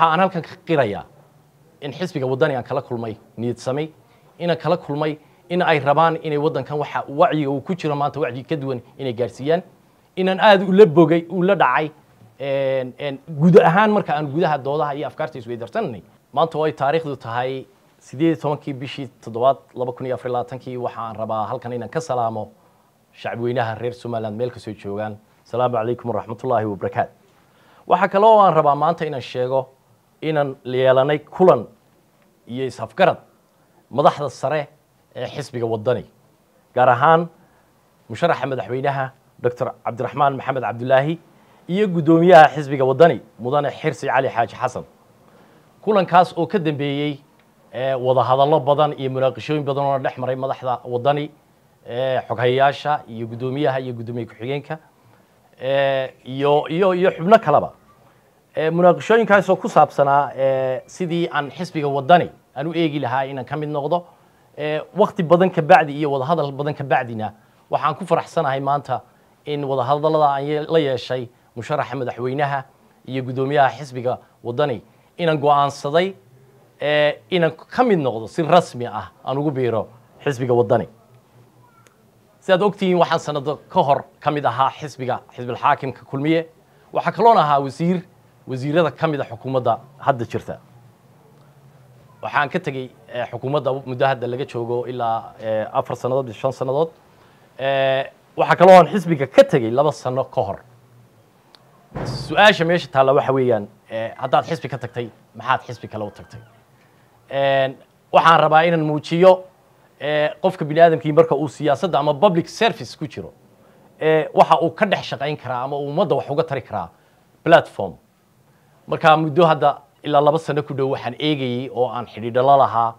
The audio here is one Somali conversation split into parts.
waxa aan halkan ka qirayaa in xisbiga waddani aan kala kulmay niyad samay inaan kala kulmay in ay rabaan inay waddankan waxa wacyiga uu ku jiro maanta wacyi ka duwan inay gaarsiiyaan inaan aada ula bogay ula dhacay guud ahaan marka aan gudaha doodaha iyo afkaarta isweydarsananay maanta oo ay taariikhdu tahay sideed tobankii bishii toddobaad laba kun iyo afar labaatankii waxaan rabaa halkan inaan ka salaamo shacbweynaha reer somaliland meel kasoo joogaan asalaamu calaykum waraxmatullaahi wabarakaatu waxaa kale oo aan rabaa maanta inaan sheego inaan yeelanay kulan iyo is-afgarad madaxda sare ee xisbiga wadani gaar ahaan musharaxa madaxweynaha doctor cabdiraxmaan maxamed cabdulaahi iyo guddoomiyaha xisbiga wadani mudane xirsi cali xaaji xasan kulankaas oo ka dambeeyey wadahadallo badan iyo munaaqishooyin badan oo dhex maray madaxda wadani xoghayayaasha iyo guddoomiyaha iyo guddoomiye ku-xigeenka iyo iyo iyo xubno kaleba munaaqishooyinkaasoo ku saabsanaa sidii aan xisbiga wadani aan u eegi lahaa inaan ka mid noqdo wakti badan ka bacdi iyo wadahadal badan ka bacdina waxaan ku faraxsanahay maanta in wadahadallada aan la yeeshay musharaxa madaxweynaha iyo guddoomiyaha xisbiga wadani inaan go'aansaday inaan ka mid noqdo si rasmi ah aan ugu biiro xisbiga wadani sidaad ogtihiin waxaan sanado ka hor ka mid ahaa xisbiga xisbilxaakimka kulmiye waxaa kaloon ahaa wasiir wasiirada ka mid a ah xukuumadda hadda jirta waxaan ka tegey eh, xukuumadda muddo hadda laga joogo ilaa eh, afar sannadood iyo shan sannadood eh, waxaa kaloo aan xisbiga ka tegey laba sano ka hor su-aasha meesha taalla waxa weeyaan haddaad xisbi ka tagtay maxaad xisbi kale u tagtay waxaan rabaa inaan muujiyo qofka bini aadamkii marka uu siyaasadda ama public service ku jiro waxa uu ka dhex shaqayn karaa ama uu ummadda wax uga tari karaa platform markaa muddo hadda ilaa laba sano ku dhow waxaan eegayey oo aan xidhiidhalo lahaa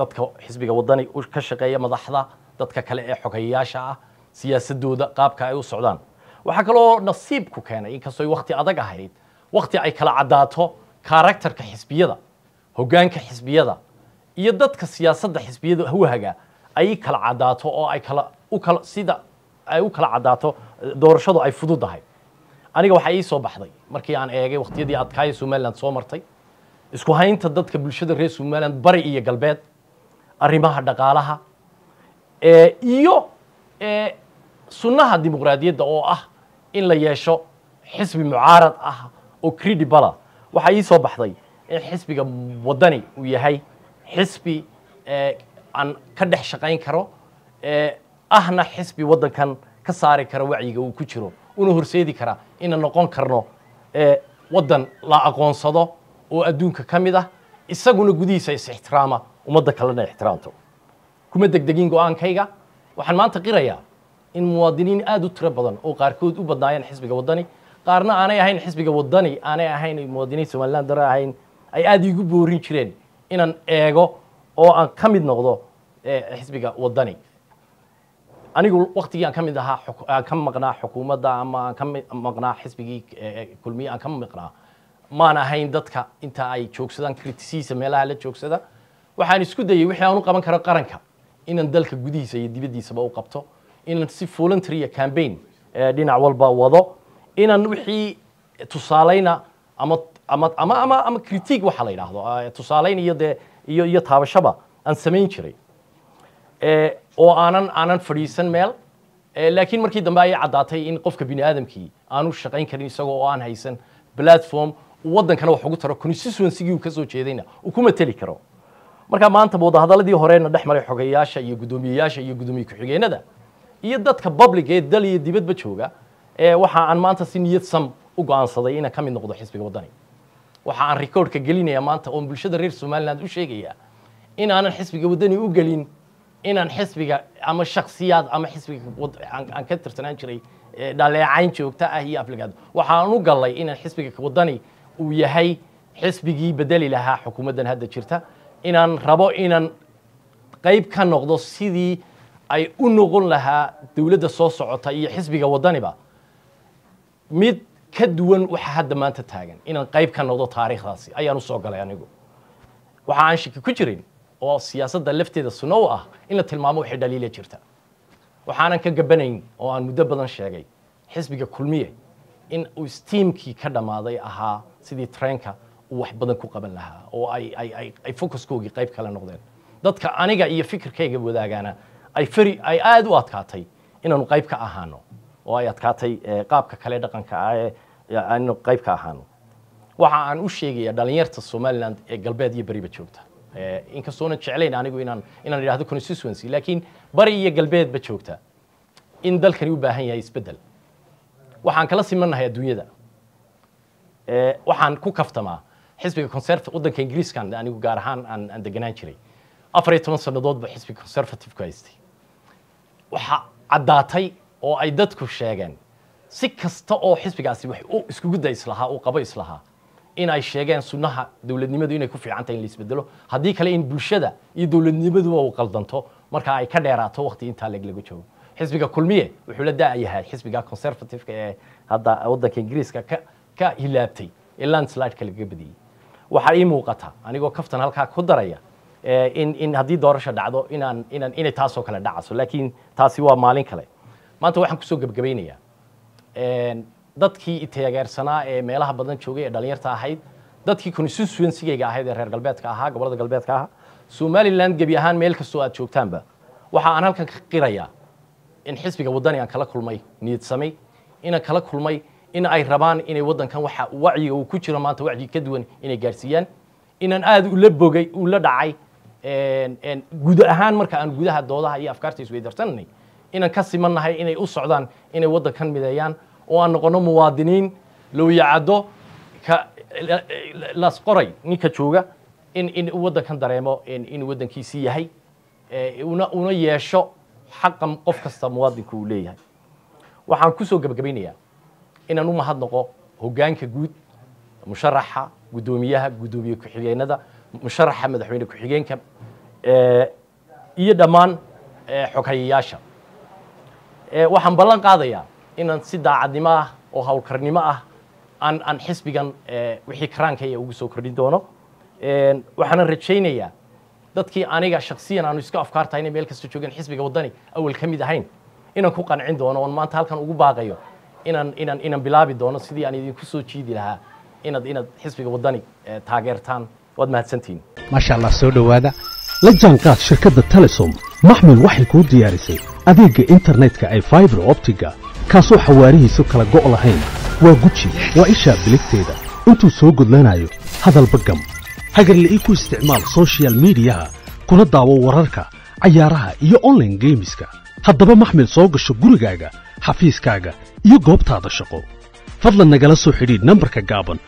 dadka xisbiga waddani ka shaqeeya madaxda dadka kale ee xogeyayaasha ah siyaasadooda qaabka ay u socdaan waxaa kaloo nasiibku keenay inkastooy wakti adag ahayd wakti ay kala caddaato karakterka xisbiyada hoggaanka xisbiyada iyo dadka siyaasadda xisbiyada huwahaga ay kala caddaato oo ay kala u kala sida ay u kala caddaato doorashadu ay fududahay aniga waxaa ii soo baxday markii aan eegay wakhtiyadii adkaaya somalilan soo martay isku haynta dadka bulshada reer somalilan bari iyo galbeed arrimaha dhaqaalaha iyo sunnaha dimuqraadiyadda oo ah in la yeesho xisbi mucaarad ah oo credibala ah. waxaa ii soo baxday in xisbiga wadani uu yahay xisbi aan ka dhex shaqayn karo ahna xisbi waddankan ka saari kara wacyiga uu ku jiro una horseedi karaa inaan noqon karno waddan la aqoonsado oo adduunka ka mid ah isaguna gudihiisa is-ixtiraama ummadda kalena ixtiraamto kuma degdegin go-aankayga waxaan maanta qirayaa in muwaadiniin aad u tiro badan oo qaarkood u badnaayeen xisbiga waddani qaarna aanay ahayn xisbiga waddani aanay ahayn muwaadiniin somaliland dana ahayn ay aada iigu boorin jireen inaan eego oo aan ka mid noqdo xisbiga waddani anigu waktigii aan ka mid ahaa aan ka maqnaa xukuumadda ama aan ka maqnaa xisbigii kulmiye aan ka maqnaa maan ahayn dadka inta ay joogsadaan criticism meelaha la joogsada waxaan isku dayay wixii aan u qaban karo qaranka inaan dalka gudihiisa iyo dibaddiisaba u qabto inaan si voluntarya campaign dhinac walba wado inaan wixii tusaalayna ama ama ama ama ama critique waxa la yidhaahdo tusaalayna iyo dee iyo iyo taabashaba aan samayn jiray oo aanan aanan fadhiisan meel laakiin markii dambe ayay caddaatay in qofka bini'aadamkii aanu shaqayn karin isagoo oo aan haysan platform waddankana wax ugu taro constituency-gii uu ka soo jeedayna uu ku mateli karo marka maanta wadahadaladii horeena dhex maray xogeyaasha iyo guddoomiyeyaasha iyo guddoomiye ku-xigeenada iyo dadka public ee dal iyo dibadba jooga ee waxa aan maanta si niyad sam u go'aansaday inaan ka mid noqdo xisbiga waddani waxa aan rikoodhka gelinayaa maanta oon bulshada reer somaliland u sheegayaa inaanan xisbiga waddani u gelin inaan xisbiga ama shaksiyaad ama xisbiga aan ka tirsanaan jiray dhaleecayn joogto ah iyo afligaad waxaan u galay inaan xisbiga wadani uu yahay xisbigii bedeli lahaa xukuumaddan hadda jirta inaan rabo inaan qayb ka noqdo sidii ay u noqon lahaa dowladda soo socota iyo xisbiga wadaniba mid ka duwan waxa hadda maanta taagan inaan qayb ka noqdo taariikhdaasi ayaanu soo galay anigu waxa aan shiki ku jirin oo siyaasadda lafteeda sunno u ah in la tilmaamo waxay dhaliila jirta waxaanan ka gabanayn oo aan muddo badan sheegay xisbiga kulmiye in uu stiimkii ka dhammaaday ahaa sidii treenka uu wax badan ku qaban lahaa oo ay focuskoogii qayb kale noqdeen dadka aniga iyo fikirkayga wadaagaana ay feri ay aad u adkaatay inaanu qayb ka ahaano oo ay adkaatay eh, qaabka kale dhaqanka ah eh, ee eh, aanu qayb ka ahaano waxa aan u sheegayaa dhallinyarta somaliland ee galbeed iyo beriba joogta inkastoo aan jeclayn anigu inaan inaan yiraahdo constituency laakiin bari iyo galbeed ba joogta in dalkani u baahan yahay isbedel waxaan kala simanahay adduunyada waxaan ku kaftamaa xisbiga conservative waddanka ingiriiskan anigu gaar ahaan aan aan deganaan jiray afar iyo toban sannadoodba xisbiga conservative-ku haystay waxaa caddaatay oo ay dadku sheegeen si kasta oo xisbigaasi wax uu iskugu day islahaa uu qabo islahaa in ay sheegeen sunnaha dowladnimadu inay ku fiicantahay in la isbedelo haddii kale in bulshada iyo dowladnimaduba uu qaldanto markaa ay ka dheeraato waqti intaa leg lagu joogo xisbiga kulmiye wuxuu la da'yahay xisbiga conservativeka ee hadda waddanka ingiriiska ka ka hilaabtay ee landslideka lagaga badiyey waxaa ii muuqata anigoo kaftan halkaa ku daraya in in haddii doorasha dhacdo inaan inaan inay taasoo kale dhacayso laakiin taasi waa maalin kale maanta waxaan kusoo gebagabaynayaa dadkii taageersanaa ee meelaha badan joogay ee dhalinyarta ahayd dadkii constituensigayga ahayd ee reer galbeedka ahaa gobolada galbeedka ahaa somalilan gebi ahaan meel kastoo aad joogtaanba waxa aan halkan ka qirayaa in xisbiga waddani aan kala kulmay niyadsamay inaan kala kulmay in ay rabaan inay waddankan waxa wacyiga uu ku jiro maanta wacyi ka duwan inay gaarsiiyaan inaan aada ula bogay ula dhacay guud ahaan marka aan gudaha doodaha iyo afkaarta isweydarsananay inaan ka siman nahay inay u socdaan inay waddankan mideeyaan oo aan noqono muwaadiniin looyacaddo lasqoray ninka jooga in waddankan dareemo in waddankiisii yahay eh, una yeesho xaqa qof kasta muwaadinka uu leeyahay waxaan ku soo gebagabaynayaa inaan u mahadnaqo hoggaanka guud musharaxa guddoomiyaha guddoomiye ku-xigeenada musharaxa madaxweyne ku-xigeenka eh, iyo dhammaan eh, xogeeyayaasha waxaan ballan qaadayaa inaan si daacadnimo ah oo howlkarnimo ah aan aan xisbigan eh, wixii karaankaya ugu soo kordhin doono waxaanan rajaynayaa dadkii aniga shaksiyan aanu iska afkaarta inay meel kasta joogeen xisbiga waddani awal ka mid ahayn inaan ku qancin doono oon maanta halkan ugu baaqayo inaan inaan inaan bilaabi doono sidii aan idinku soo jiidi lahaa inaad inaad xisbiga waddani eh, taageertaan waad mahadsantihiin maasha allah soo dhowaada la jaanqaad shirkadda telesom maxmed waxay kuu diyaarisay adeegga internetka ee fiber optiga kaasoo xawaarihiisu kala go' lahayn waa guji waa ishaa biligteeda intuu soo gudlanayo hadalba gam hagarli'ii ku isticmaal sochial miidiyaha kuna daawo wararka cayaaraha iyo onlaine geemiska haddaba maxmil soo gasho gurigaaga xafiiskaaga iyo goobtaada shaqo fadlan nagala soo xidhiidh nambarka gaaban